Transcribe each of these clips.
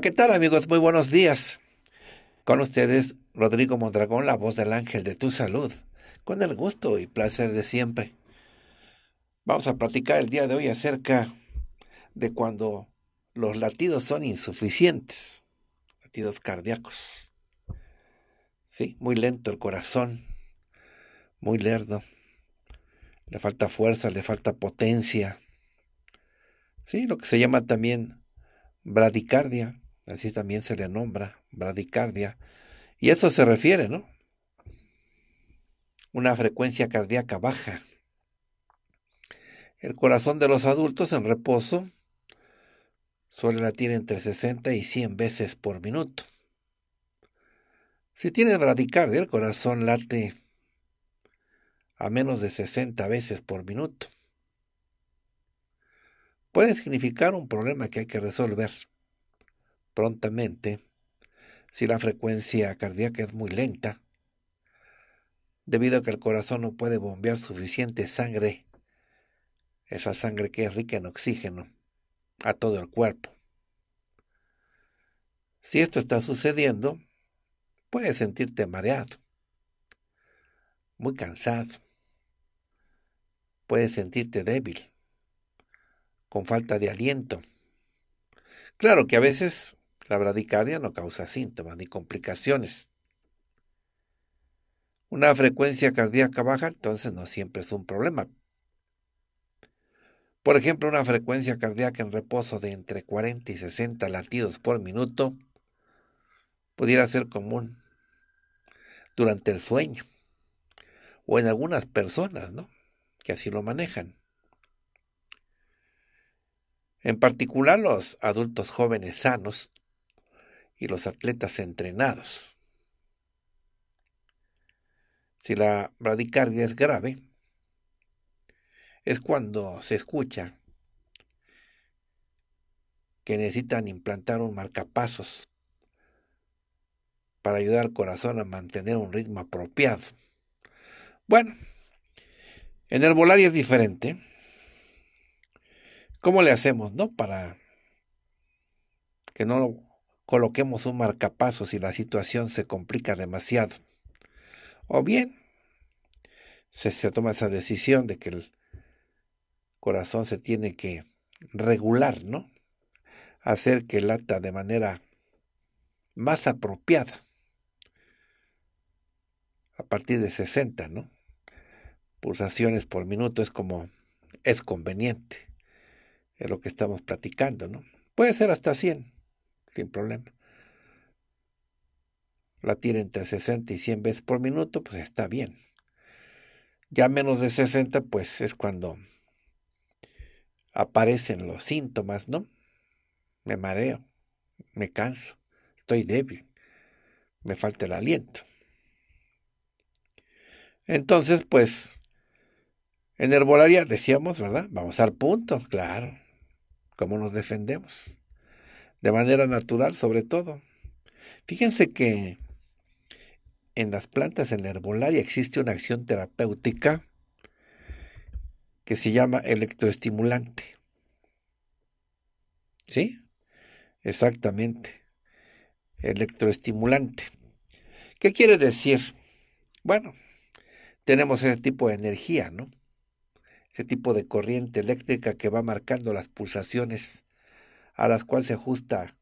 ¿qué tal amigos? Muy buenos días. Con ustedes, Rodrigo Mondragón, la voz del ángel de tu salud, con el gusto y placer de siempre. Vamos a platicar el día de hoy acerca de cuando los latidos son insuficientes, latidos cardíacos. Sí, muy lento el corazón, muy lerdo. Le falta fuerza, le falta potencia. Sí, lo que se llama también bradicardia. Así también se le nombra bradicardia. Y esto se refiere, ¿no? Una frecuencia cardíaca baja. El corazón de los adultos en reposo suele latir entre 60 y 100 veces por minuto. Si tienes bradicardia, el corazón late a menos de 60 veces por minuto. Puede significar un problema que hay que resolver prontamente si la frecuencia cardíaca es muy lenta, debido a que el corazón no puede bombear suficiente sangre, esa sangre que es rica en oxígeno, a todo el cuerpo. Si esto está sucediendo, puedes sentirte mareado, muy cansado, puedes sentirte débil, con falta de aliento. Claro que a veces la bradicardia no causa síntomas ni complicaciones. Una frecuencia cardíaca baja entonces no siempre es un problema. Por ejemplo, una frecuencia cardíaca en reposo de entre 40 y 60 latidos por minuto pudiera ser común durante el sueño o en algunas personas, ¿no? Que así lo manejan. En particular los adultos jóvenes sanos y los atletas entrenados. Si la bradicardia es grave, es cuando se escucha que necesitan implantar un marcapasos para ayudar al corazón a mantener un ritmo apropiado. Bueno, en el volar es diferente. ¿Cómo le hacemos, no? Para que no lo coloquemos un marcapaso si la situación se complica demasiado. O bien, se, se toma esa decisión de que el corazón se tiene que regular, ¿no? Hacer que lata de manera más apropiada. A partir de 60, ¿no? Pulsaciones por minuto es como es conveniente. Es lo que estamos platicando, ¿no? Puede ser hasta 100 sin problema. La tira entre 60 y 100 veces por minuto, pues está bien. Ya menos de 60, pues es cuando aparecen los síntomas, ¿no? Me mareo, me canso, estoy débil, me falta el aliento. Entonces, pues, en herbolaria decíamos, ¿verdad? Vamos al punto, claro. ¿Cómo nos defendemos? de manera natural sobre todo. Fíjense que en las plantas, en la herbolaria, existe una acción terapéutica que se llama electroestimulante. ¿Sí? Exactamente. Electroestimulante. ¿Qué quiere decir? Bueno, tenemos ese tipo de energía, ¿no? Ese tipo de corriente eléctrica que va marcando las pulsaciones a las cuales se ajusta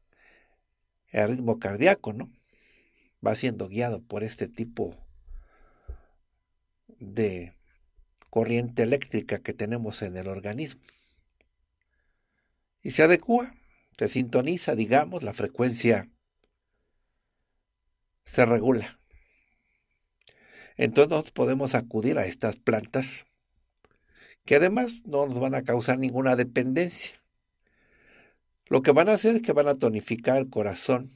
el ritmo cardíaco, ¿no? Va siendo guiado por este tipo de corriente eléctrica que tenemos en el organismo. Y se adecua, se sintoniza, digamos, la frecuencia se regula. Entonces podemos acudir a estas plantas que además no nos van a causar ninguna dependencia. Lo que van a hacer es que van a tonificar el corazón.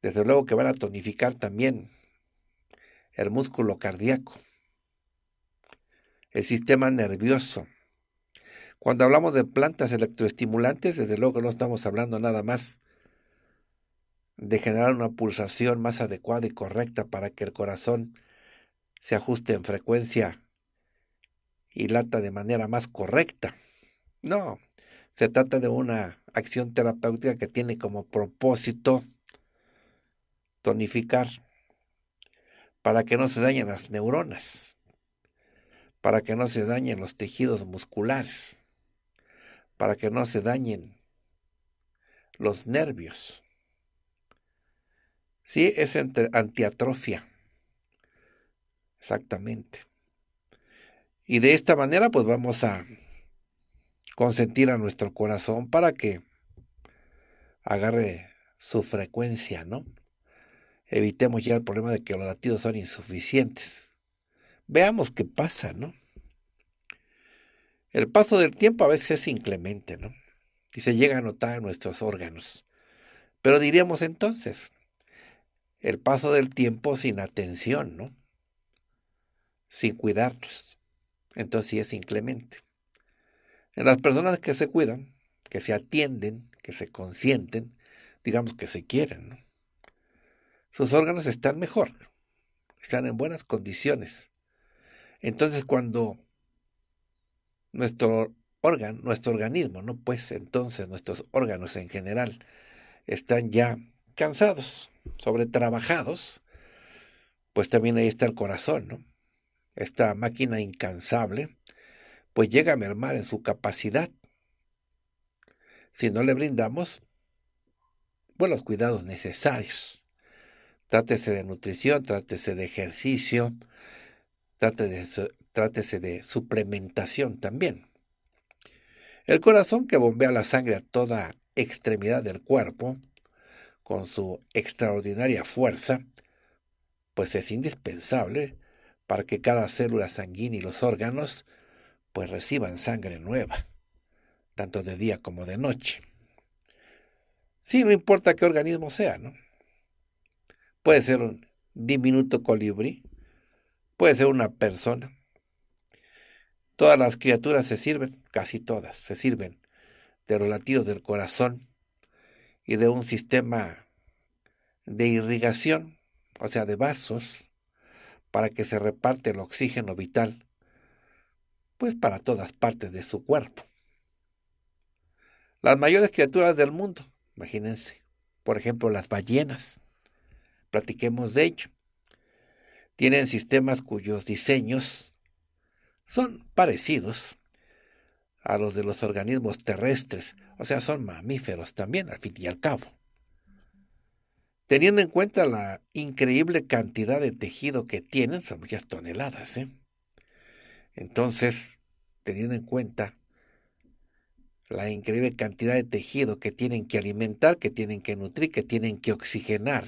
Desde luego que van a tonificar también el músculo cardíaco, el sistema nervioso. Cuando hablamos de plantas electroestimulantes, desde luego que no estamos hablando nada más de generar una pulsación más adecuada y correcta para que el corazón se ajuste en frecuencia y lata de manera más correcta. No, se trata de una acción terapéutica que tiene como propósito tonificar para que no se dañen las neuronas, para que no se dañen los tejidos musculares, para que no se dañen los nervios. Sí, es antiatrofia. Exactamente. Y de esta manera, pues vamos a consentir a nuestro corazón para que agarre su frecuencia, ¿no? Evitemos ya el problema de que los latidos son insuficientes. Veamos qué pasa, ¿no? El paso del tiempo a veces es inclemente, ¿no? Y se llega a notar en nuestros órganos. Pero diríamos entonces, el paso del tiempo sin atención, ¿no? Sin cuidarnos. Entonces sí es inclemente. Las personas que se cuidan, que se atienden, que se consienten, digamos que se quieren, sus órganos están mejor, están en buenas condiciones. Entonces cuando nuestro órgano, nuestro organismo, ¿no? Pues entonces nuestros órganos en general están ya cansados, sobretrabajados, pues también ahí está el corazón, Esta máquina incansable pues llega a mermar en su capacidad si no le brindamos buenos los cuidados necesarios. Trátese de nutrición, trátese de ejercicio, trátese trátese de suplementación también. El corazón que bombea la sangre a toda extremidad del cuerpo, con su extraordinaria fuerza, pues es indispensable para que cada célula sanguínea y los órganos pues reciban sangre nueva, tanto de día como de noche. Sí, no importa qué organismo sea, ¿no? Puede ser un diminuto colibrí, puede ser una persona. Todas las criaturas se sirven, casi todas, se sirven de los latidos del corazón y de un sistema de irrigación, o sea, de vasos, para que se reparte el oxígeno vital pues para todas partes de su cuerpo. Las mayores criaturas del mundo, imagínense, por ejemplo las ballenas, platiquemos de ello, tienen sistemas cuyos diseños son parecidos a los de los organismos terrestres, o sea, son mamíferos también, al fin y al cabo. Teniendo en cuenta la increíble cantidad de tejido que tienen, son muchas toneladas, ¿eh? Entonces, teniendo en cuenta la increíble cantidad de tejido que tienen que alimentar, que tienen que nutrir, que tienen que oxigenar,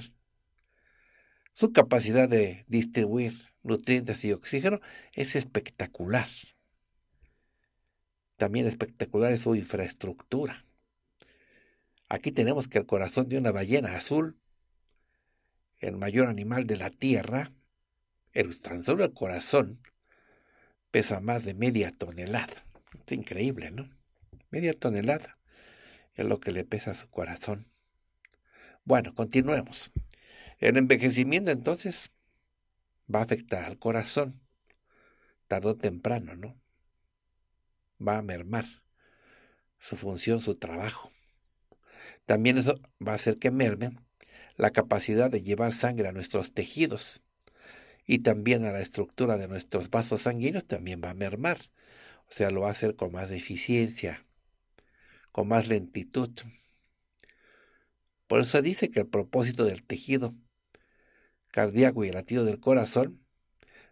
su capacidad de distribuir nutrientes y oxígeno es espectacular. También espectacular es su infraestructura. Aquí tenemos que el corazón de una ballena azul, el mayor animal de la Tierra, el tan solo el corazón, pesa más de media tonelada. Es increíble, ¿no? Media tonelada es lo que le pesa a su corazón. Bueno, continuemos. El envejecimiento entonces va a afectar al corazón, Tardó temprano, ¿no? Va a mermar su función, su trabajo. También eso va a hacer que merme la capacidad de llevar sangre a nuestros tejidos y también a la estructura de nuestros vasos sanguíneos también va a mermar. O sea, lo va a hacer con más eficiencia, con más lentitud. Por eso dice que el propósito del tejido cardíaco y el latido del corazón,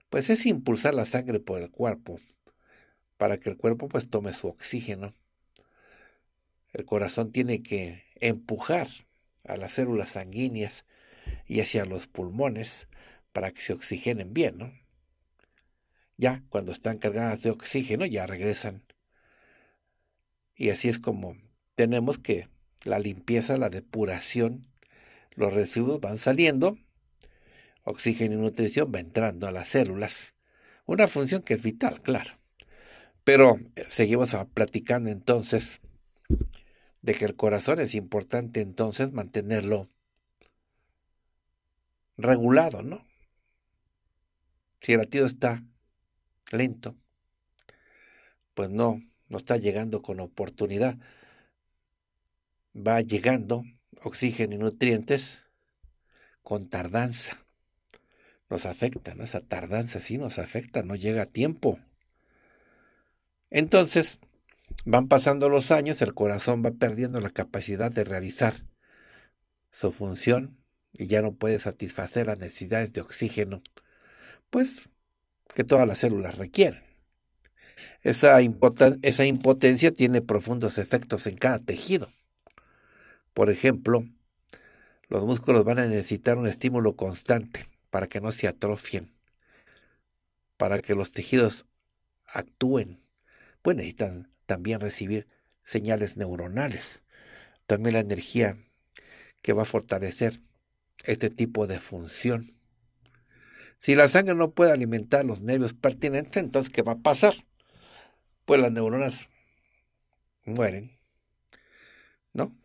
pues es impulsar la sangre por el cuerpo, para que el cuerpo pues tome su oxígeno. El corazón tiene que empujar a las células sanguíneas y hacia los pulmones para que se oxigenen bien, ¿no? Ya cuando están cargadas de oxígeno, ya regresan. Y así es como tenemos que la limpieza, la depuración, los residuos van saliendo, oxígeno y nutrición va entrando a las células. Una función que es vital, claro. Pero eh, seguimos platicando entonces de que el corazón es importante entonces mantenerlo regulado, ¿no? Si el latido está lento, pues no, no está llegando con oportunidad. Va llegando oxígeno y nutrientes con tardanza. Nos afecta, ¿no? Esa tardanza sí nos afecta, no llega a tiempo. Entonces, van pasando los años, el corazón va perdiendo la capacidad de realizar su función y ya no puede satisfacer las necesidades de oxígeno pues, que todas las células requieren. Esa, impotencia tiene profundos efectos en cada tejido. Por ejemplo, los músculos van a necesitar un estímulo constante para que no se atrofien, para que los tejidos actúen. Pues necesitan también recibir señales neuronales, también la energía que va a fortalecer este tipo de función. Si la sangre no puede alimentar los nervios pertinentes, entonces ¿qué va a pasar? Pues las neuronas mueren, ¿no?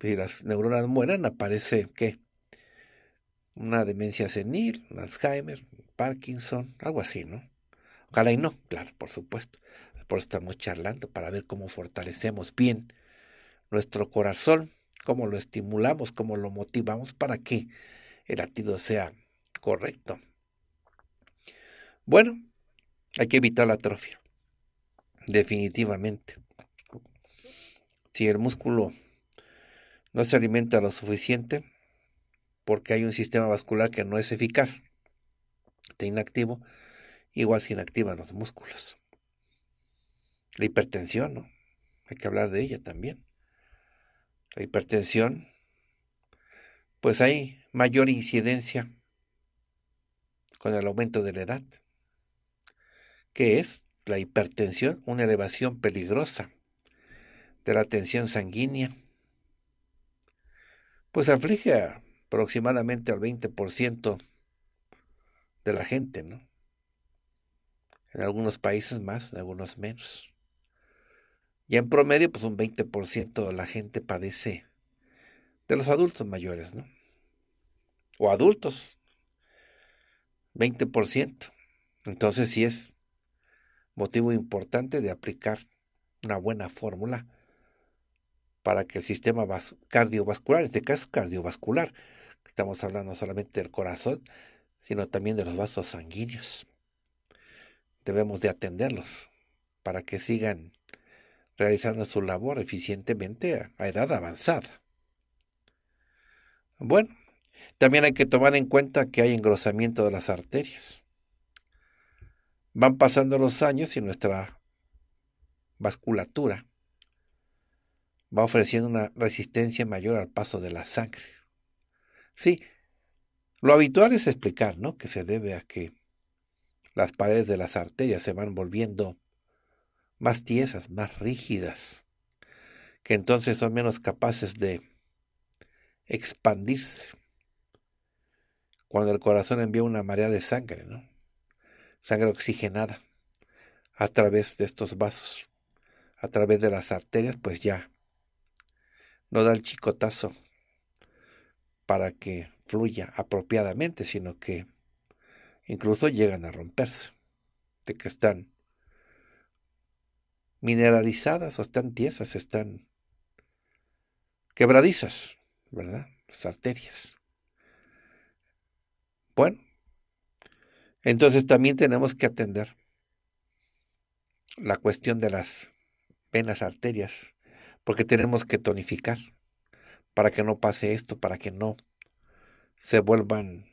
Si las neuronas mueren, aparece ¿qué? Una demencia senil, Alzheimer, Parkinson, algo así, ¿no? Ojalá y no, claro, por supuesto. Por eso estamos charlando para ver cómo fortalecemos bien nuestro corazón, cómo lo estimulamos, cómo lo motivamos para que el latido sea Correcto. Bueno, hay que evitar la atrofia. Definitivamente. Si el músculo no se alimenta lo suficiente, porque hay un sistema vascular que no es eficaz, está inactivo, igual se inactivan los músculos. La hipertensión, ¿no? Hay que hablar de ella también. La hipertensión, pues hay mayor incidencia con el aumento de la edad, que es la hipertensión, una elevación peligrosa de la tensión sanguínea, pues aflige aproximadamente al 20% de la gente, ¿no? En algunos países más, en algunos menos. Y en promedio, pues un 20% de la gente padece de los adultos mayores, ¿no? O adultos 20%. Entonces sí es motivo importante de aplicar una buena fórmula para que el sistema cardiovascular, en este caso cardiovascular, estamos hablando solamente del corazón, sino también de los vasos sanguíneos. Debemos de atenderlos para que sigan realizando su labor eficientemente a edad avanzada. Bueno, también hay que tomar en cuenta que hay engrosamiento de las arterias. Van pasando los años y nuestra vasculatura va ofreciendo una resistencia mayor al paso de la sangre. Sí, lo habitual es explicar, Que se debe a que las paredes de las arterias se van volviendo más tiesas, más rígidas, que entonces son menos capaces de expandirse cuando el corazón envía una marea de sangre, ¿no? Sangre oxigenada a través de estos vasos, a través de las arterias, pues ya no da el chicotazo para que fluya apropiadamente, sino que incluso llegan a romperse, de que están mineralizadas o están tiesas, están quebradizas, ¿verdad? Las arterias. Bueno, entonces también tenemos que atender la cuestión de las venas arterias, porque tenemos que tonificar para que no pase esto, para que no se vuelvan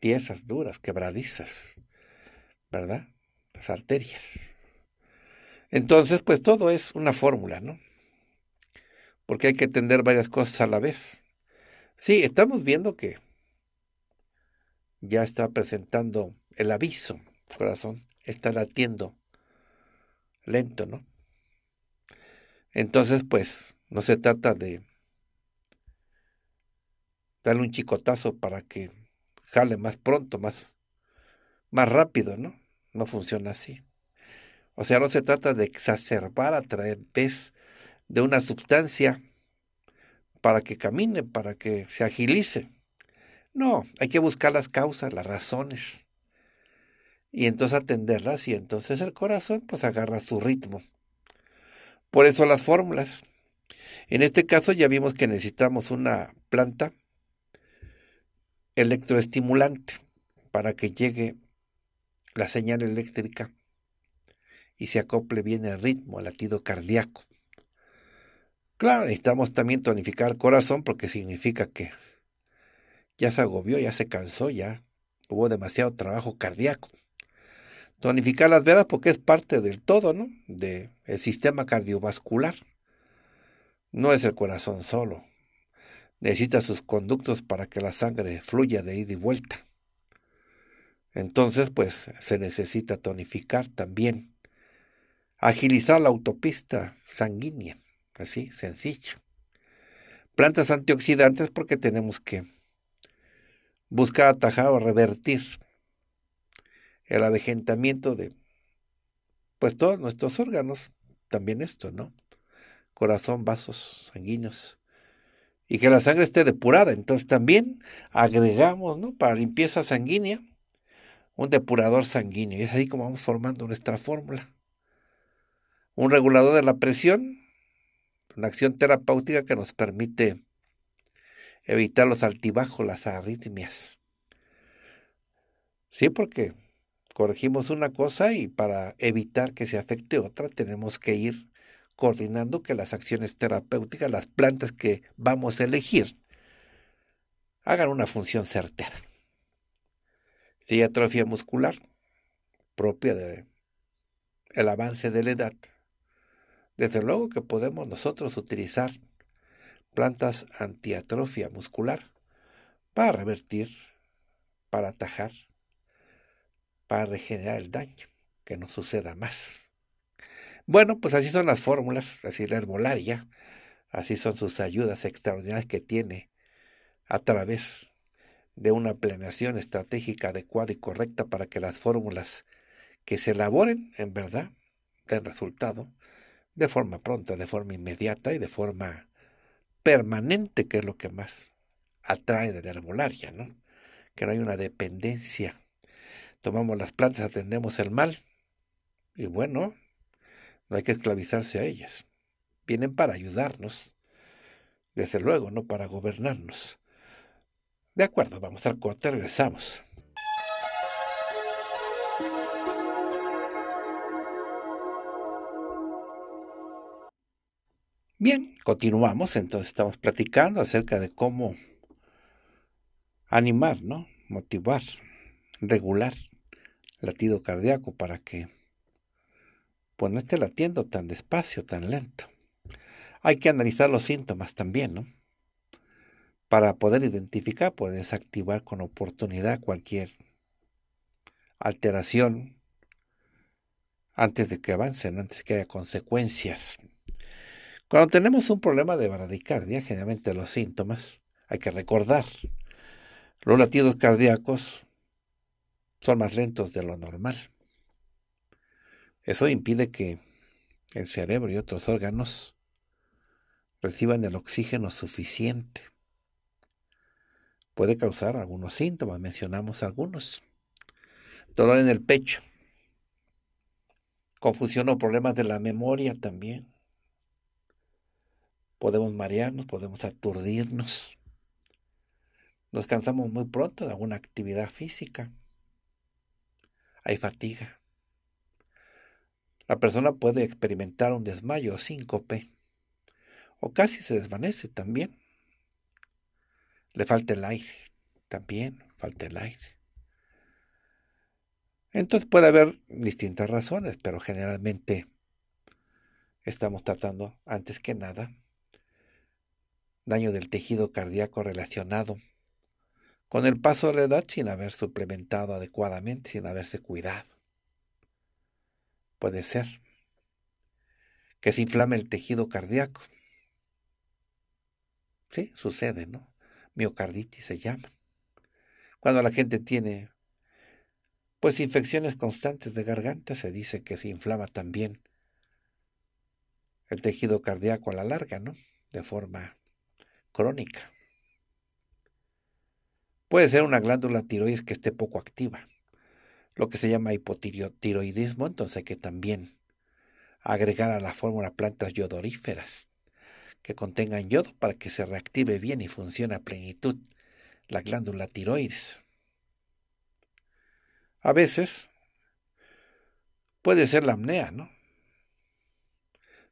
piezas duras, quebradizas, ¿verdad? Las arterias. Entonces, pues todo es una fórmula, ¿no? Porque hay que atender varias cosas a la vez. Sí, estamos viendo que ya está presentando el aviso, corazón, está latiendo lento, ¿no? Entonces, pues, no se trata de darle un chicotazo para que jale más pronto, más, más rápido, ¿no? No funciona así. O sea, no se trata de exacerbar a través de una sustancia para que camine, para que se agilice. No, hay que buscar las causas, las razones. Y entonces atenderlas y entonces el corazón pues agarra su ritmo. Por eso las fórmulas. En este caso ya vimos que necesitamos una planta electroestimulante para que llegue la señal eléctrica y se acople bien el ritmo, al latido cardíaco. Claro, necesitamos también tonificar el corazón porque significa que ya se agobió, ya se cansó, ya hubo demasiado trabajo cardíaco. Tonificar las venas porque es parte del todo, ¿no? de el sistema cardiovascular. No es el corazón solo. Necesita sus conductos para que la sangre fluya de ida y vuelta. Entonces, pues se necesita tonificar también. Agilizar la autopista sanguínea. Así, sencillo. Plantas antioxidantes porque tenemos que buscar atajar o revertir el avejentamiento de pues todos nuestros órganos, también esto, ¿no? Corazón, vasos sanguíneos. Y que la sangre esté depurada. Entonces también agregamos, ¿no? Para limpieza sanguínea, un depurador sanguíneo. Y es así como vamos formando nuestra fórmula. Un regulador de la presión, una acción terapéutica que nos permite evitar los altibajos, las arritmias. Sí, porque corregimos una cosa y para evitar que se afecte otra tenemos que ir coordinando que las acciones terapéuticas, las plantas que vamos a elegir, hagan una función certera. Si hay atrofia muscular propia del avance de la edad, desde luego que podemos nosotros utilizar plantas antiatrofia muscular, para revertir, para atajar, para regenerar el daño, que no suceda más. Bueno, pues así son las fórmulas, así la herbolaria, así son sus ayudas extraordinarias que tiene a través de una planeación estratégica adecuada y correcta para que las fórmulas que se elaboren en verdad den resultado de forma pronta, de forma inmediata y de forma permanente, que es lo que más atrae de la herbolaria, ¿no? Que no hay una dependencia. Tomamos las plantas, atendemos el mal, y bueno, no hay que esclavizarse a ellas. Vienen para ayudarnos, desde luego, no para gobernarnos. De acuerdo, vamos al corte, regresamos. Bien, continuamos, entonces estamos platicando acerca de cómo animar, ¿no? Motivar, regular latido cardíaco para que pues, no esté latiendo tan despacio, tan lento. Hay que analizar los síntomas también, ¿no? Para poder identificar, puedes desactivar con oportunidad cualquier alteración antes de que avancen, antes que haya consecuencias. Cuando tenemos un problema de bradicardia, generalmente los síntomas, hay que recordar, los latidos cardíacos son más lentos de lo normal. Eso impide que el cerebro y otros órganos reciban el oxígeno suficiente. Puede causar algunos síntomas, mencionamos algunos. Dolor en el pecho, confusión o problemas de la memoria también podemos marearnos, podemos aturdirnos. Nos cansamos muy pronto de alguna actividad física. Hay fatiga. La persona puede experimentar un desmayo o síncope, o casi se desvanece también. Le falta el aire, también falta el aire. Entonces puede haber distintas razones, pero generalmente estamos tratando antes que nada daño del tejido cardíaco relacionado con el paso de la edad sin haber suplementado adecuadamente, sin haberse cuidado. Puede ser que se inflame el tejido cardíaco. Sí, sucede, ¿no? Miocarditis se llama. Cuando la gente tiene, pues, infecciones constantes de garganta, se dice que se inflama también el tejido cardíaco a la larga, ¿no? De forma crónica. Puede ser una glándula tiroides que esté poco activa, lo que se llama hipotiroidismo, entonces que también agregar a la fórmula plantas yodoríferas que contengan yodo para que se reactive bien y funcione a plenitud la glándula tiroides. A veces puede ser la apnea, ¿no?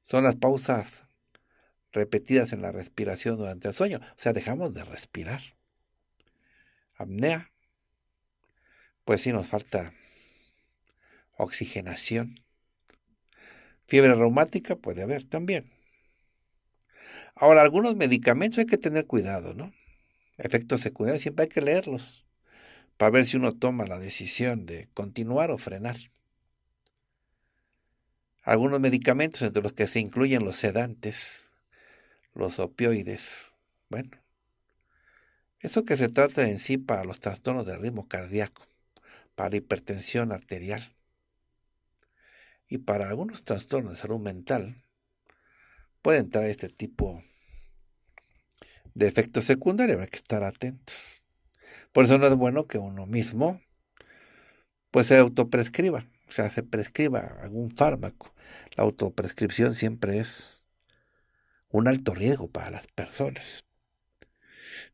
Son las pausas repetidas en la respiración durante el sueño. O sea, dejamos de respirar. Apnea. Pues si nos falta oxigenación. Fiebre reumática puede haber también. Ahora, algunos medicamentos hay que tener cuidado, ¿no? Efectos secundarios siempre hay que leerlos para ver si uno toma la decisión de continuar o frenar. Algunos medicamentos entre los que se incluyen los sedantes, los opioides. Bueno, eso que se trata en sí para los trastornos de ritmo cardíaco, para hipertensión arterial y para algunos trastornos de salud mental, puede entrar este tipo de efectos secundarios, hay que estar atentos. Por eso no es bueno que uno mismo pues se autoprescriba, o sea, se prescriba algún fármaco. La autoprescripción siempre es un alto riesgo para las personas.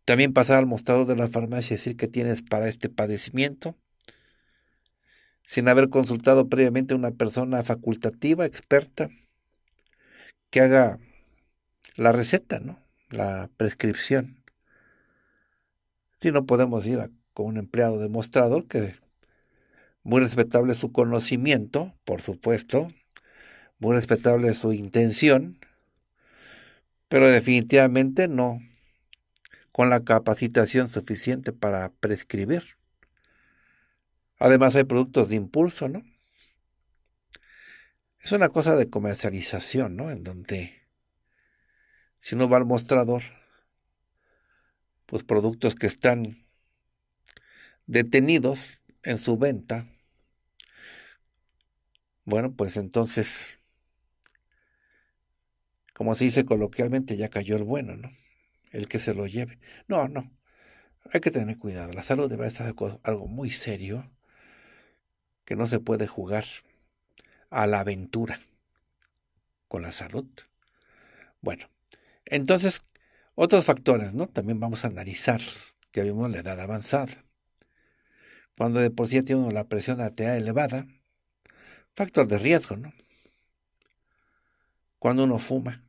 También pasar al mostrador de la farmacia y decir que tienes para este padecimiento, sin haber consultado previamente a una persona facultativa, experta, que haga la receta, ¿no? la prescripción. Si no podemos ir con un empleado demostrador. que muy respetable su conocimiento, por supuesto, muy respetable su intención, pero definitivamente no con la capacitación suficiente para prescribir. Además hay productos de impulso, ¿no? Es una cosa de comercialización, ¿no? En donde si uno va al mostrador, pues productos que están detenidos en su venta, bueno, pues entonces como se dice coloquialmente, ya cayó el bueno, ¿no? El que se lo lleve. No, no. Hay que tener cuidado. La salud debe estar algo muy serio que no se puede jugar a la aventura con la salud. Bueno, entonces, otros factores, ¿no? También vamos a analizarlos. que vimos la edad avanzada. Cuando de por sí tiene uno la presión arterial elevada, factor de riesgo, ¿no? Cuando uno fuma,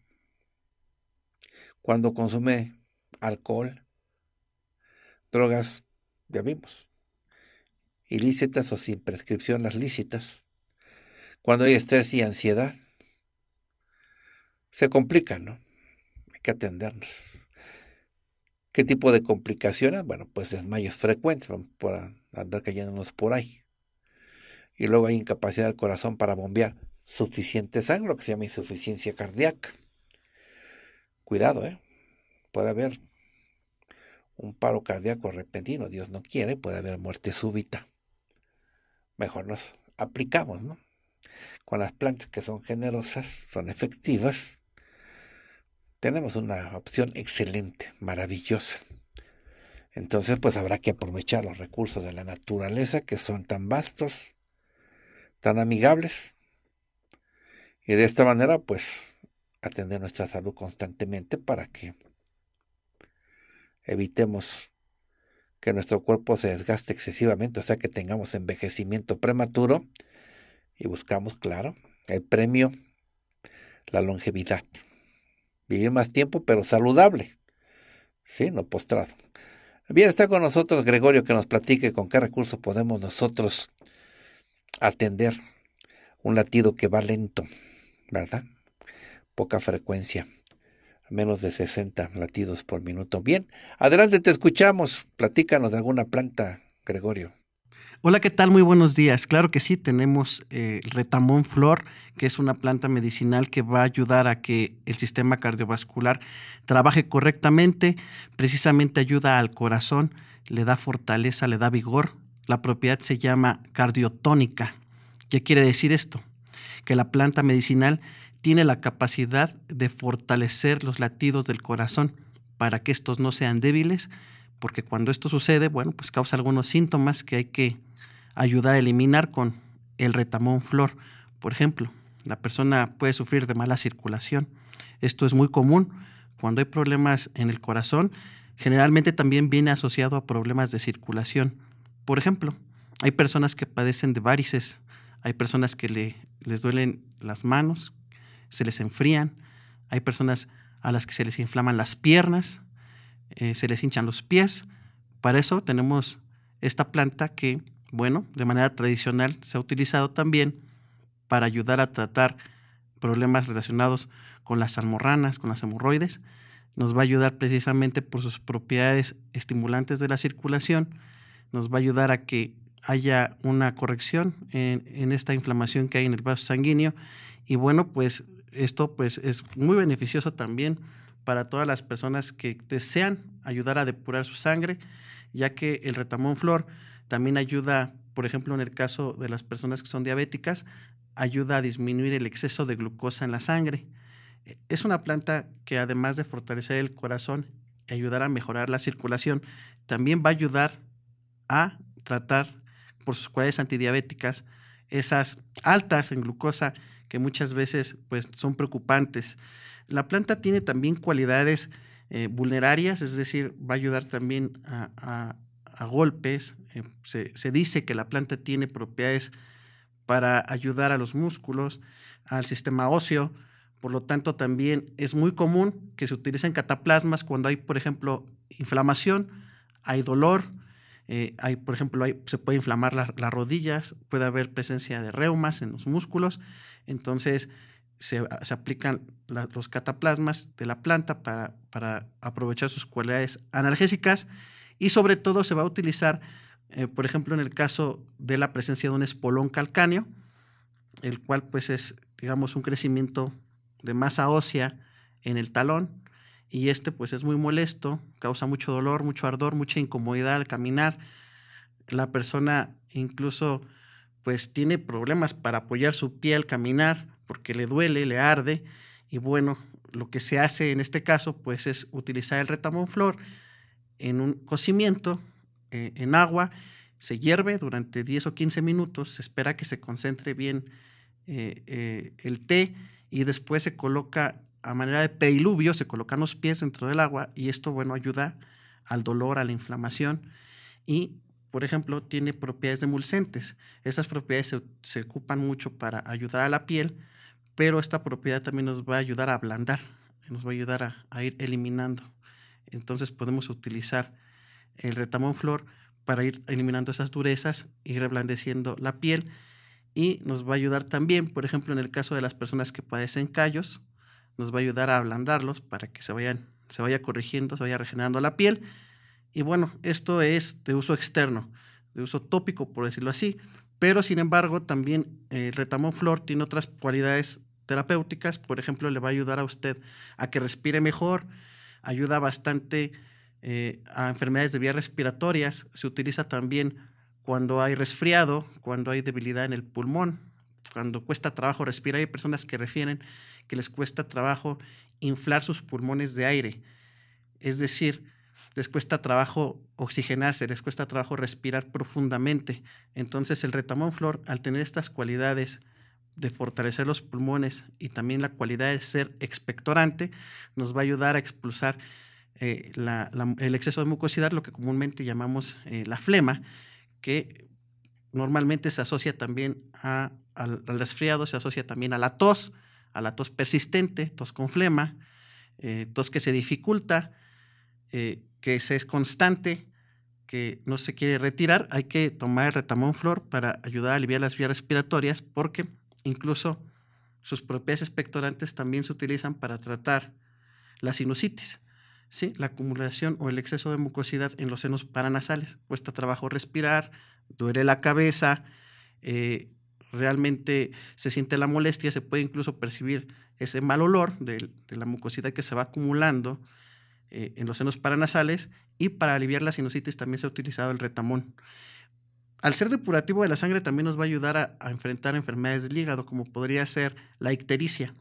cuando consume alcohol, drogas, ya vimos, ilícitas o sin prescripción las lícitas, cuando hay estrés y ansiedad, se complica, ¿no? Hay que atendernos. ¿Qué tipo de complicaciones? Bueno, pues desmayos frecuentes, para andar cayéndonos por ahí. Y luego hay incapacidad del corazón para bombear suficiente sangre, lo que se llama insuficiencia cardíaca. Cuidado, ¿eh? Puede haber un paro cardíaco repentino, Dios no quiere, puede haber muerte súbita. Mejor nos aplicamos, ¿no? Con las plantas que son generosas, son efectivas, tenemos una opción excelente, maravillosa. Entonces, pues habrá que aprovechar los recursos de la naturaleza que son tan vastos, tan amigables. Y de esta manera, pues atender nuestra salud constantemente para que evitemos que nuestro cuerpo se desgaste excesivamente, o sea que tengamos envejecimiento prematuro y buscamos, claro, el premio, la longevidad. Vivir más tiempo, pero saludable, ¿sí? No postrado. Bien, está con nosotros Gregorio que nos platique con qué recursos podemos nosotros atender un latido que va lento, ¿verdad? poca frecuencia, menos de 60 latidos por minuto. Bien, adelante, te escuchamos. Platícanos de alguna planta, Gregorio. Hola, ¿qué tal? Muy buenos días. Claro que sí, tenemos eh, el retamón flor, que es una planta medicinal que va a ayudar a que el sistema cardiovascular trabaje correctamente, precisamente ayuda al corazón, le da fortaleza, le da vigor. La propiedad se llama cardiotónica. ¿Qué quiere decir esto? Que la planta medicinal tiene la capacidad de fortalecer los latidos del corazón para que estos no sean débiles, porque cuando esto sucede, bueno, pues causa algunos síntomas que hay que ayudar a eliminar con el retamón flor. Por ejemplo, la persona puede sufrir de mala circulación. Esto es muy común. Cuando hay problemas en el corazón, generalmente también viene asociado a problemas de circulación. Por ejemplo, hay personas que padecen de varices, hay personas que le, les duelen las manos, se les enfrían, hay personas a las que se les inflaman las piernas, eh, se les hinchan los pies. Para eso tenemos esta planta que, bueno, de manera tradicional se ha utilizado también para ayudar a tratar problemas relacionados con las almorranas, con las hemorroides. Nos va a ayudar precisamente por sus propiedades estimulantes de la circulación, nos va a ayudar a que haya una corrección en, en esta inflamación que hay en el vaso sanguíneo. Y bueno, pues esto pues es muy beneficioso también para todas las personas que desean ayudar a depurar su sangre, ya que el retamón flor también ayuda, por ejemplo, en el caso de las personas que son diabéticas, ayuda a disminuir el exceso de glucosa en la sangre. E, es una planta que además de fortalecer el corazón y ayudar a mejorar la circulación, también va a ayudar a tratar por sus cualidades antidiabéticas esas altas en glucosa que muchas veces pues, son preocupantes. La planta tiene también cualidades eh, vulnerarias, es decir, va a ayudar también a, golpes. Eh, se, dice que la planta tiene propiedades para ayudar a los músculos, al sistema óseo. Por lo tanto, también es muy común que se utilicen cataplasmas cuando hay, por ejemplo, inflamación, hay dolor, eh, hay, por ejemplo, se puede inflamar las rodillas, puede haber presencia de reumas en los músculos. Entonces se, ah, aplican los cataplasmas de la planta para, aprovechar sus cualidades analgésicas y sobre todo se va a utilizar, eh, por ejemplo, en el caso de la presencia de un espolón calcáneo, el cual pues es, digamos, un crecimiento de masa ósea en el talón y este pues es muy molesto, causa mucho dolor, mucho ardor, mucha incomodidad al caminar. La persona incluso pues tiene problemas para apoyar su pie al caminar porque le duele, le arde y bueno, lo que se hace en este caso pues es utilizar el retamonflor en un cocimiento eh, en agua, se hierve durante 10 o 15 minutos, se espera que se concentre bien eh, eh, el té y después se coloca a manera de peiluvio, se colocan los pies dentro del agua y esto bueno ayuda al dolor, a la inflamación y por ejemplo, tiene propiedades demulcentes. Esas propiedades se, ocupan mucho para ayudar a la piel, pero esta propiedad también nos va a ayudar a ablandar, nos va a ayudar a, ir eliminando. Entonces podemos utilizar el retamón flor para ir eliminando esas durezas, y reblandeciendo la piel y nos va a ayudar también, por ejemplo, en el caso de las personas que padecen callos, nos va a ayudar a ablandarlos para que se vayan, se vaya corrigiendo, se vaya regenerando la piel y bueno, esto es de uso externo, de uso tópico, por decirlo así. Pero sin embargo, también eh, el retamón flor tiene otras cualidades terapéuticas. Por ejemplo, le va a ayudar a usted a que respire mejor, ayuda bastante eh, a enfermedades de vías respiratorias. Se utiliza también cuando hay resfriado, cuando hay debilidad en el pulmón, cuando cuesta trabajo respirar. Hay personas que refieren que les cuesta trabajo inflar sus pulmones de aire. Es decir, les cuesta trabajo oxigenarse, les cuesta trabajo respirar profundamente. Entonces el retamón flor, al tener estas cualidades de fortalecer los pulmones y también la cualidad de ser expectorante, nos va a ayudar a expulsar eh, el exceso de mucosidad, lo que comúnmente llamamos eh, la flema, que normalmente se asocia también a, al, resfriado, se asocia también a la tos, a la tos persistente, tos con flema, eh, tos que se dificulta, que se es constante, que no se quiere retirar, hay que tomar el retamón flor para ayudar a aliviar las vías respiratorias porque incluso sus propias expectorantes también se utilizan para tratar la sinusitis. La acumulación o el exceso de mucosidad en los senos paranasales. Cuesta trabajo respirar, duele la cabeza, eh, realmente se siente la molestia, se puede incluso percibir ese mal olor de la mucosidad que se va acumulando eh, en los senos paranasales y para aliviar la sinusitis también se ha utilizado el retamón. Al ser depurativo de la sangre también nos va a ayudar a, enfrentar enfermedades del hígado, como podría ser la ictericia,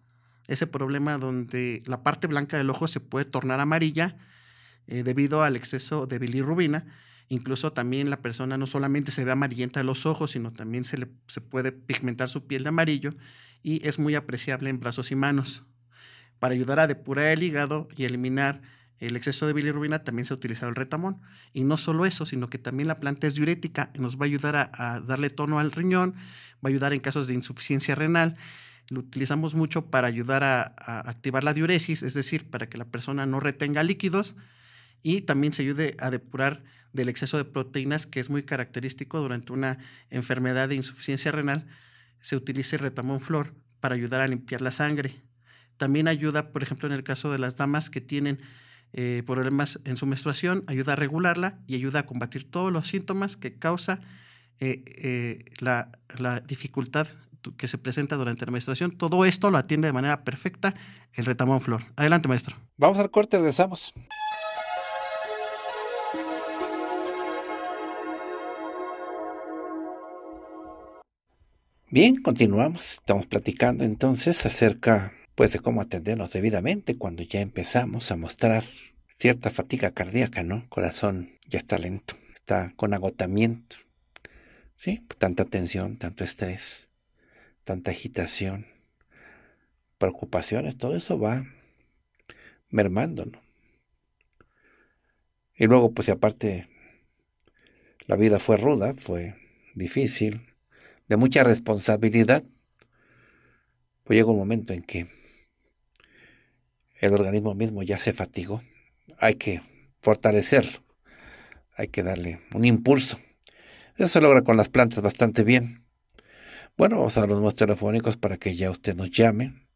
ese problema donde la parte blanca del ojo se puede tornar amarilla eh, debido al exceso de bilirrubina. Incluso también la persona no solamente se ve amarillenta los ojos, sino también se, se puede pigmentar su piel de amarillo y es muy apreciable en brazos y manos. Para ayudar a depurar el hígado y eliminar el exceso de bilirrubina también se ha utilizado el retamón. Y no solo eso, sino que también la planta es diurética, nos va a ayudar a, darle tono al riñón, va a ayudar en casos de insuficiencia renal lo utilizamos mucho para ayudar a, a, activar la diuresis, es decir, para que la persona no retenga líquidos y también se ayude a depurar del exceso de proteínas que es muy característico durante una enfermedad de insuficiencia renal. Se utiliza el retamón flor para ayudar a limpiar la sangre. También ayuda, por ejemplo, en el caso de las damas que tienen eh, problemas en su menstruación, ayuda a regularla y ayuda a combatir todos los síntomas que causa eh, eh, la, la, dificultad que se presenta durante la menstruación. Todo esto lo atiende de manera perfecta el retamón flor. Adelante, maestro. Vamos al corte, regresamos. Bien, continuamos. Estamos platicando entonces acerca pues de cómo atendernos debidamente cuando ya empezamos a mostrar cierta fatiga cardíaca, ¿no? corazón ya está lento, está con agotamiento, ¿sí? Tanta tensión, tanto estrés, tanta agitación, preocupaciones, todo eso va mermando, ¿no? Y luego, pues aparte, la vida fue ruda, fue difícil, de mucha responsabilidad, pues llega un momento en que el organismo mismo ya se fatigó. Hay que fortalecerlo. Hay que darle un impulso. Eso se logra con las plantas bastante bien. Bueno, vamos a los números telefónicos para que ya usted nos llame.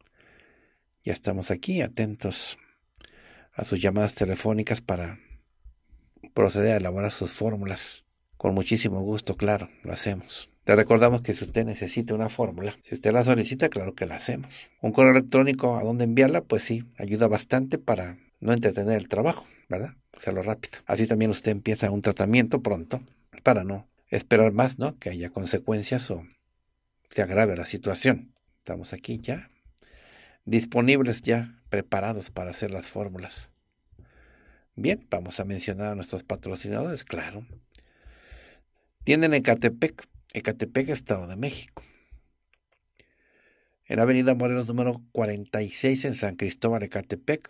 Ya estamos aquí atentos a sus llamadas telefónicas para proceder a elaborar sus fórmulas. Con muchísimo gusto, claro, lo hacemos. Le recordamos que si usted necesita una fórmula, si usted la solicita, claro que la hacemos. Un correo electrónico a dónde enviarla, pues sí, ayuda bastante para no entretener el trabajo, ¿verdad? Hacerlo rápido. Así también usted empieza un tratamiento pronto para no esperar más, ¿no? Que haya consecuencias o se agrave la situación. Estamos aquí ya disponibles ya, preparados para hacer las fórmulas. Bien, vamos a mencionar a nuestros patrocinadores, claro. Tienen Catepec. Ecatepec, Estado de México. En Avenida Morelos número 46 en San Cristóbal, Ecatepec,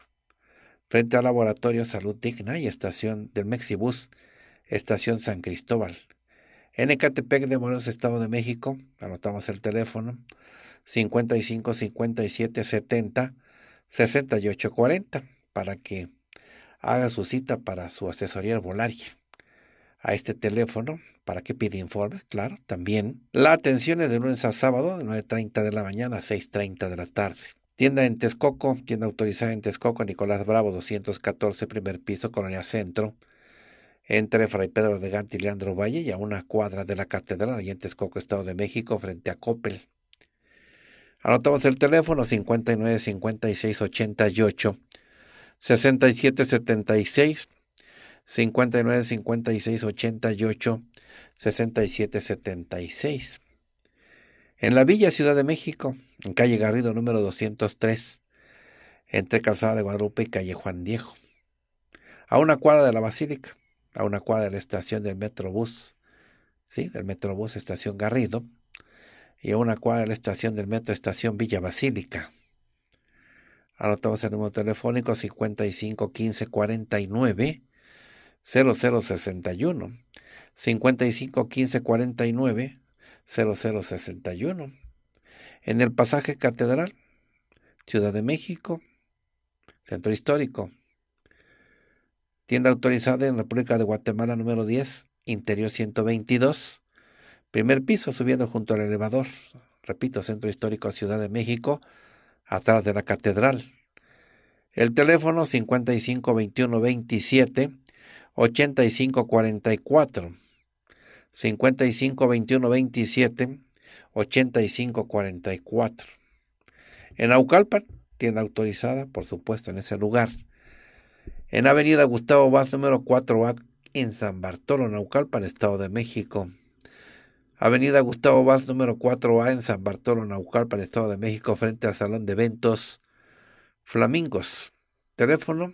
frente al Laboratorio Salud Digna y estación del Mexibus, Estación San Cristóbal. En Ecatepec de Morelos, Estado de México, anotamos el teléfono 55 57 70 68 40 para que haga su cita para su asesoría herbolaria a este teléfono para que pida informes, claro, también. La atención es de lunes a sábado, de 9.30 de la mañana a 6.30 de la tarde. Tienda en Texcoco, tienda autorizada en Texcoco, Nicolás Bravo, 214, primer piso, Colonia Centro, entre Fray Pedro de Gante y Leandro Valle y a una cuadra de la Catedral, allí en Texcoco, Estado de México, frente a Coppel. Anotamos el teléfono 59 56 88 67 76 59 56 88 67 76. En la Villa Ciudad de México, en calle Garrido número 203, entre Calzada de Guadalupe y calle Juan Diego. A una cuadra de la Basílica, a una cuadra de la estación del Metrobús, ¿sí? Del Metrobús Estación Garrido, y a una cuadra de la estación del Metro Estación Villa Basílica. Anotamos el número telefónico 55 15 49 0061 551549 0061 en el pasaje Catedral, Ciudad de México, Centro Histórico. Tienda autorizada en República de Guatemala número 10, interior 122, primer piso subiendo junto al elevador. Repito, Centro Histórico Ciudad de México, atrás de la Catedral. El teléfono 55 21 27 8544, 552127, 8544. en Aucalpan tienda autorizada por supuesto en ese lugar en Avenida Gustavo Vaz número 4A en San Bartolo Naucalpan Estado de México Avenida Gustavo Vaz número 4A en San Bartolo Naucalpan Estado de México frente al Salón de Eventos Flamingos teléfono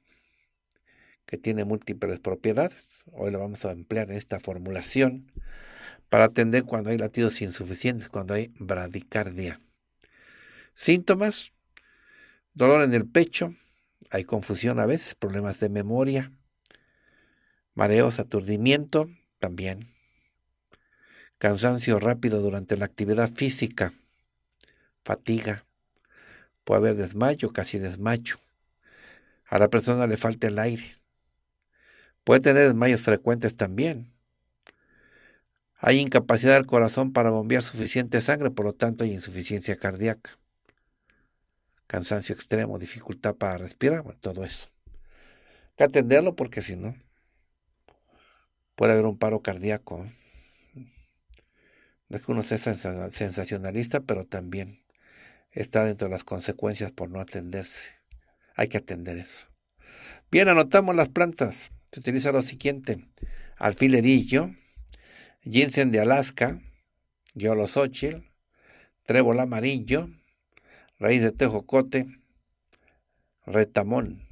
que tiene múltiples propiedades. Hoy lo vamos a emplear en esta formulación para atender cuando hay latidos insuficientes, cuando hay bradicardia. Síntomas, dolor en el pecho, hay confusión a veces, problemas de memoria, mareos, aturdimiento también, cansancio rápido durante la actividad física, fatiga, puede haber desmayo, casi desmayo. A la persona le falta el aire, Puede tener desmayos frecuentes también. Hay incapacidad del corazón para bombear suficiente sangre, por lo tanto hay insuficiencia cardíaca. Cansancio extremo, dificultad para respirar, bueno, todo eso. Hay que atenderlo porque si no, puede haber un paro cardíaco. ¿eh? No es que uno sea sensacionalista, pero también está dentro de las consecuencias por no atenderse. Hay que atender eso. Bien, anotamos las plantas se utiliza lo siguiente: alfilerillo, ginseng de Alaska, yolosochil, trébol amarillo, raíz de tejocote, retamón,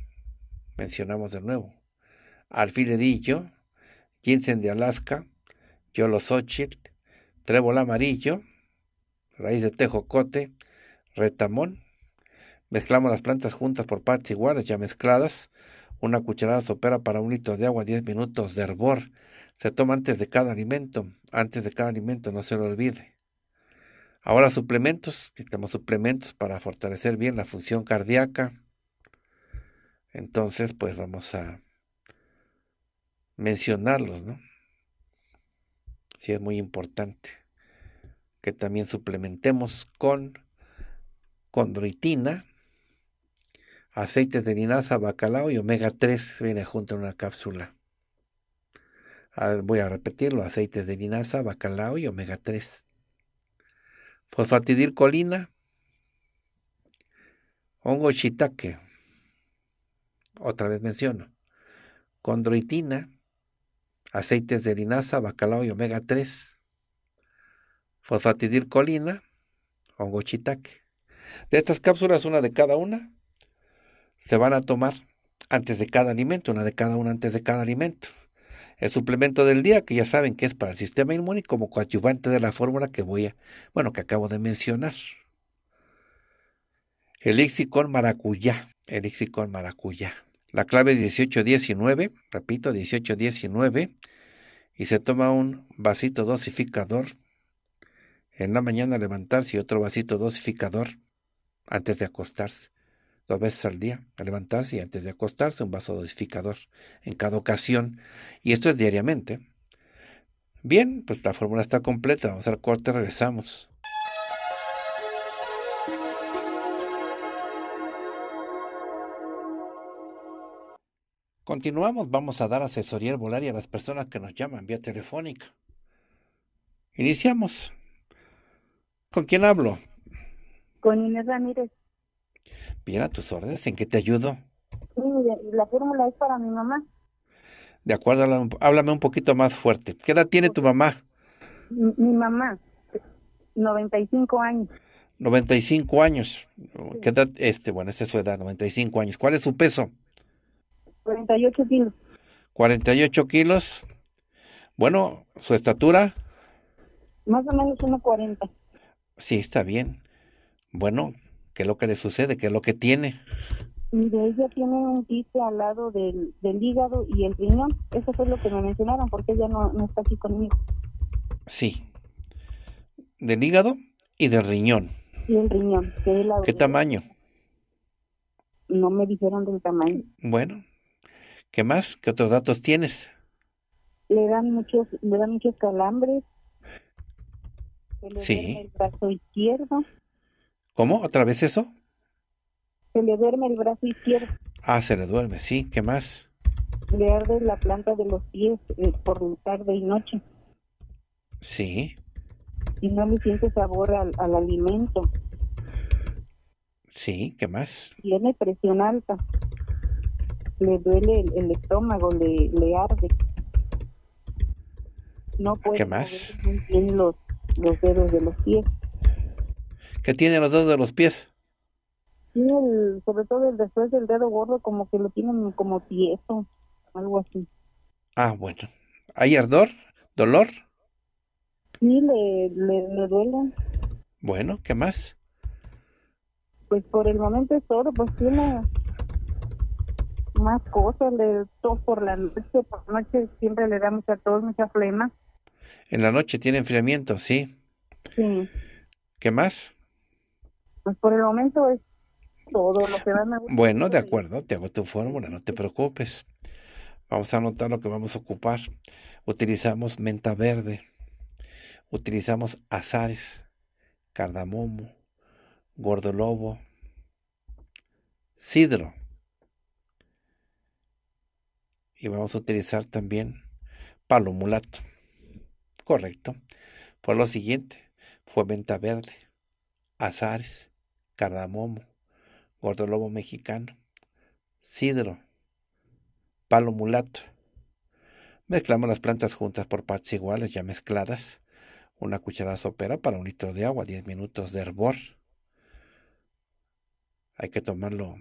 mencionamos de nuevo, alfilerillo, ginseng de Alaska, yolosochil, trébol amarillo, raíz de tejocote, retamón. Mezclamos las plantas juntas por partes iguales ya mezcladas una cucharada sopera para un litro de agua, 10 minutos de hervor. Se toma antes de cada alimento. Antes de cada alimento, no se lo olvide. Ahora suplementos. Quitamos suplementos para fortalecer bien la función cardíaca. Entonces, pues vamos a mencionarlos, ¿no? Sí, es muy importante que también suplementemos con condroitina, aceites de linaza, bacalao y omega 3 viene junto en una cápsula. Voy a repetirlo, aceites de linaza, bacalao y omega 3. Fosfatidilcolina, hongo shiitake, otra vez menciono, condroitina, aceites de linaza, bacalao y omega 3, fosfatidilcolina, hongo shiitake. De estas cápsulas, una de cada una, se van a tomar antes de cada alimento, una de cada una antes de cada alimento. El suplemento del día, que ya saben que es para el sistema inmune, como coadyuvante de la fórmula que voy a, bueno, que acabo de mencionar. El con maracuyá, el con maracuyá. La clave es 18 repito, 18-19, y se toma un vasito dosificador en la mañana levantarse y otro vasito dosificador antes de acostarse dos veces al día, a levantarse y antes de acostarse, un vaso dosificador en cada ocasión. Y esto es diariamente. Bien, pues la fórmula está completa. Vamos al corte, regresamos. Continuamos, vamos a dar asesoría y a las personas que nos llaman vía telefónica. Iniciamos. ¿Con quién hablo? Con Inés Ramírez. Bien, a tus órdenes, ¿en qué te ayudo? Sí, la fórmula es para mi mamá. De acuerdo, háblame un poquito más fuerte. ¿Qué edad tiene tu mamá? Mi, mamá, 95 años. 95 años. ¿Qué edad? Este, bueno, esa es su edad, 95 años. ¿Cuál es su peso? 48 kilos. 48 kilos. Bueno, ¿su estatura? Más o menos 1,40. Sí, está bien. Bueno, qué es lo que le sucede, qué es lo que tiene. Mire, ella tiene un quiste al lado del, del, hígado y el riñón. Eso fue lo que me mencionaron, porque ella no, está aquí conmigo. Sí. Del hígado y del riñón. Y el riñón. ¿Qué tamaño? No me dijeron del tamaño. Bueno. ¿Qué más? ¿Qué otros datos tienes? Le dan muchos, le dan muchos calambres. sí. el brazo izquierdo. ¿Cómo? ¿Otra vez eso? Se le duerme el brazo izquierdo. Ah, se le duerme, sí. ¿Qué más? Le arde la planta de los pies eh, por tarde y noche. Sí. Y no le siente sabor al, alimento. Sí, ¿qué más? Tiene presión alta. Le duele el, estómago, le, le, arde. No ah, puede ¿Qué más? Bien los, los dedos de los pies que tiene los dedos de los pies. Sí, sobre todo el después del dedo gordo, como que lo tienen como tieso, algo así. Ah, bueno. ¿Hay ardor? ¿Dolor? Sí, le, le, duele. Bueno, ¿qué más? Pues por el momento es todo, pues tiene más cosas, le tos por la noche, por la noche siempre le da mucha tos, mucha flema. En la noche tiene enfriamiento, sí. Sí. ¿Qué más? Pues por el momento es todo lo que van a... Bueno, de acuerdo, te hago tu fórmula, no te preocupes. Vamos a anotar lo que vamos a ocupar. Utilizamos menta verde, utilizamos azares, cardamomo, gordolobo, sidro. Y vamos a utilizar también palomulato Correcto. Fue pues lo siguiente. Fue menta verde, azares, cardamomo, gordolobo mexicano, sidro, palo mulato. Mezclamos las plantas juntas por partes iguales ya mezcladas. Una cucharada sopera para un litro de agua, 10 minutos de hervor. Hay que tomarlo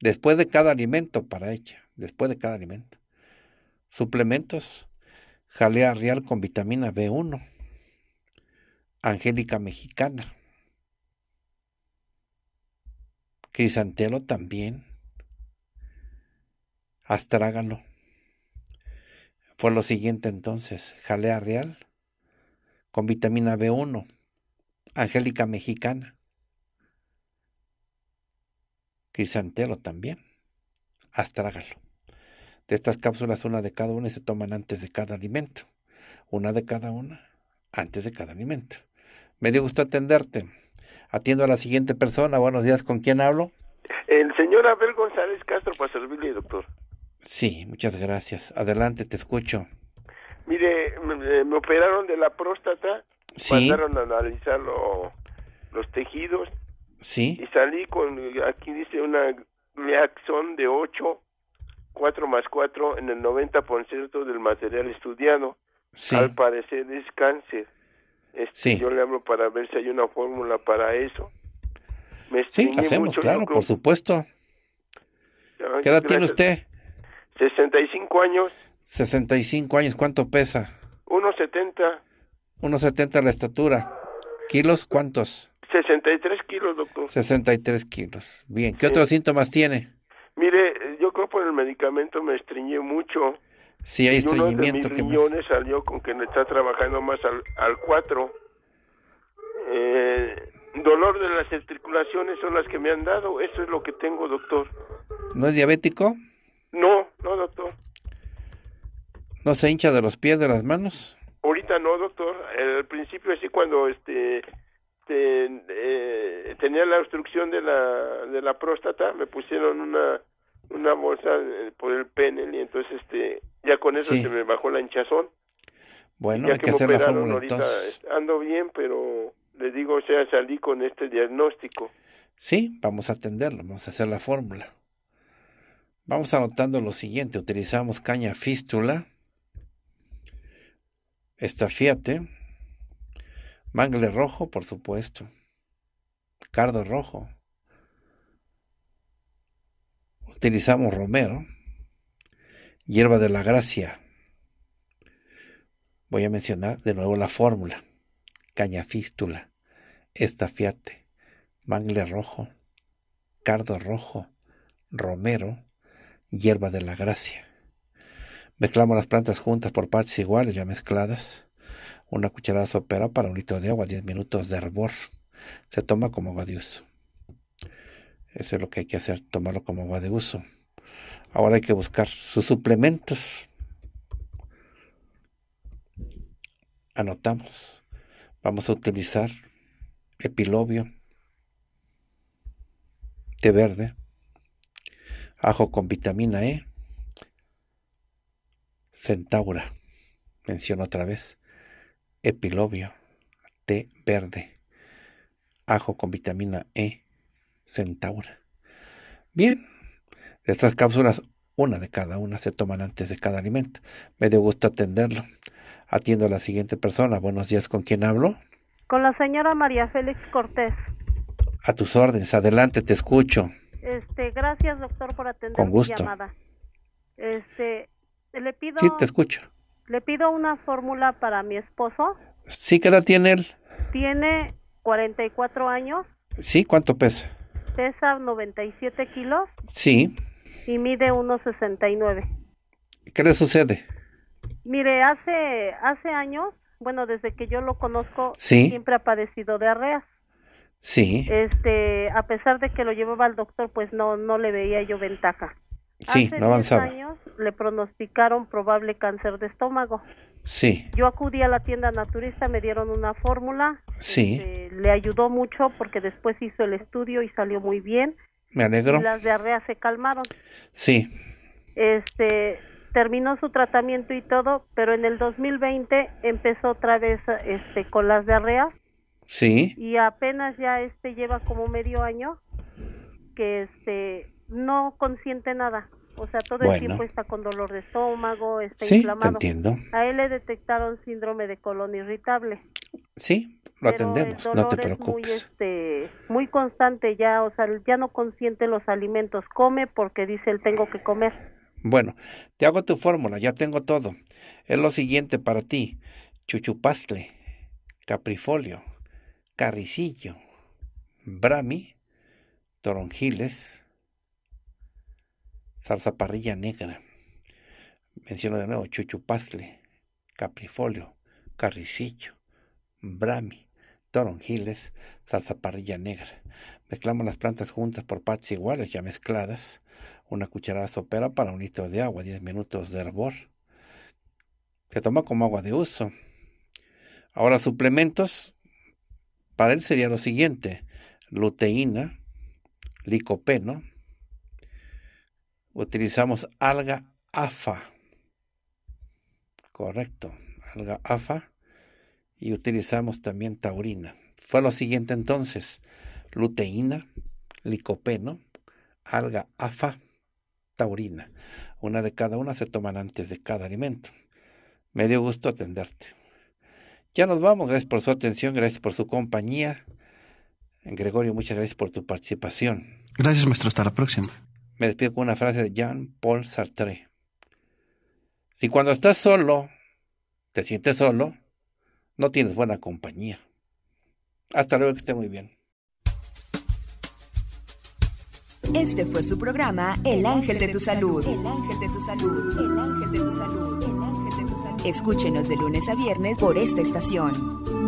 después de cada alimento para ella, después de cada alimento. Suplementos, jalea real con vitamina B1, angélica mexicana, Crisantelo también. Astrágalo. Fue lo siguiente entonces, jalea real con vitamina B1, angélica mexicana, crisantelo también, astrágalo. De estas cápsulas, una de cada una se toman antes de cada alimento. Una de cada una, antes de cada alimento. Me dio gusto atenderte. Atiendo a la siguiente persona. Buenos días, ¿con quién hablo? El señor Abel González Castro para servirle, doctor. Sí, muchas gracias. Adelante, te escucho. Mire, me, eh, operaron de la próstata, sí. mandaron a analizar los tejidos. Sí. Y salí con, aquí dice una reacción de 8, 4 más 4 en el 90% del material estudiado. Sí. Al parecer es cáncer. Este, yo le hablo para ver si hay una fórmula para eso. sí, hacemos, claro, por supuesto. ¿Qué edad tiene usted? 65 años. 65 años, ¿cuánto pesa? 1,70. 1,70 la estatura. ¿Kilos cuántos? 63 kilos, doctor. 63 kilos. Bien, ¿qué otros síntomas tiene? Mire, yo creo que por el medicamento me estreñí mucho. Sí, hay estreñimiento. Uno de mis riñones que salió con que me está trabajando más al 4. Eh, dolor de las articulaciones son las que me han dado. Eso es lo que tengo, doctor. ¿No es diabético? No, no, doctor. ¿No se hincha de los pies, de las manos? Ahorita no, doctor. Al principio sí, cuando este eh, tenía la obstrucción de la, de la próstata, me pusieron una una bolsa eh, por el pene y entonces este ya con eso se me bajó la hinchazón. Bueno, hay que, hacer la fórmula entonces. Eh, ando bien, pero le digo, o sea, salí con este diagnóstico. Sí, vamos a atenderlo, vamos a hacer la fórmula. Vamos anotando lo siguiente, utilizamos caña fístula, estafiate, mangle rojo, por supuesto, cardo rojo, utilizamos romero, hierba de la gracia. Voy a mencionar de nuevo la fórmula. Caña fístula, estafiate, mangle rojo, cardo rojo, romero, hierba de la gracia. Mezclamos las plantas juntas por partes iguales ya mezcladas. Una cucharada sopera para un litro de agua, 10 minutos de hervor. Se toma como agua eso es lo que hay que hacer, tomarlo como agua de uso. Ahora hay que buscar sus suplementos. Anotamos. Vamos a utilizar epilobio, té verde, ajo con vitamina E, centaura, menciono otra vez, epilobio, té verde, ajo con vitamina E, centaura Bien, estas cápsulas, una de cada una se toman antes de cada alimento. Me dio gusto atenderlo. Atiendo a la siguiente persona. Buenos días, ¿con quién hablo? Con la señora María Félix Cortés. A tus órdenes, adelante, te escucho. Este, gracias, doctor, por atender mi llamada. Este, le pido Sí, te escucho. Le pido una fórmula para mi esposo. Sí, ¿qué edad tiene él? Tiene 44 años. Sí, ¿cuánto pesa? Pesa 97 kilos. Sí. Y mide 1,69. ¿Qué le sucede? Mire, hace, hace años, bueno, desde que yo lo conozco, siempre ha padecido de arreas. Sí. Este, a pesar de que lo llevaba al doctor, pues no, no le veía yo ventaja. Sí, Hace no avanzaba. años le pronosticaron probable cáncer de estómago. Sí. Yo acudí a la tienda naturista, me dieron una fórmula. Sí. Este, le ayudó mucho porque después hizo el estudio y salió muy bien. Me alegro. las diarreas se calmaron. Sí. Este, terminó su tratamiento y todo, pero en el 2020 empezó otra vez este con las diarreas. Sí. Y apenas ya este lleva como medio año que este no consiente nada. O sea, todo el tiempo está con dolor de estómago, está sí, inflamado. Te entiendo. A él le detectaron síndrome de colon irritable. Sí, lo atendemos, no te preocupes. muy, este, muy constante ya, o sea, ya no consiente los alimentos, come porque dice él tengo que comer. Bueno, te hago tu fórmula, ya tengo todo. Es lo siguiente para ti: chuchupastle, caprifolio, carricillo, brami, toronjiles, Salsa parrilla negra. Menciono de nuevo pasle, caprifolio, carricillo, brami, toronjiles, salsa parrilla negra. Mezclamos las plantas juntas por partes iguales, ya mezcladas. Una cucharada sopera para un litro de agua, 10 minutos de hervor. Se toma como agua de uso. Ahora, suplementos para él sería lo siguiente: luteína, licopeno, utilizamos alga AFA. Correcto, alga AFA. Y utilizamos también taurina. Fue lo siguiente entonces, luteína, licopeno, alga AFA, taurina. Una de cada una se toman antes de cada alimento. Me dio gusto atenderte. Ya nos vamos, gracias por su atención, gracias por su compañía. Gregorio, muchas gracias por tu participación. Gracias, maestro. Hasta la próxima. Me despido con una frase de Jean-Paul Sartre. Si cuando estás solo, te sientes solo, no tienes buena compañía. Hasta luego, que esté muy bien. Este fue su programa El Ángel de tu Salud. El Ángel de tu Salud. El Ángel de tu Salud. El Ángel de tu Salud. Escúchenos de lunes a viernes por esta estación.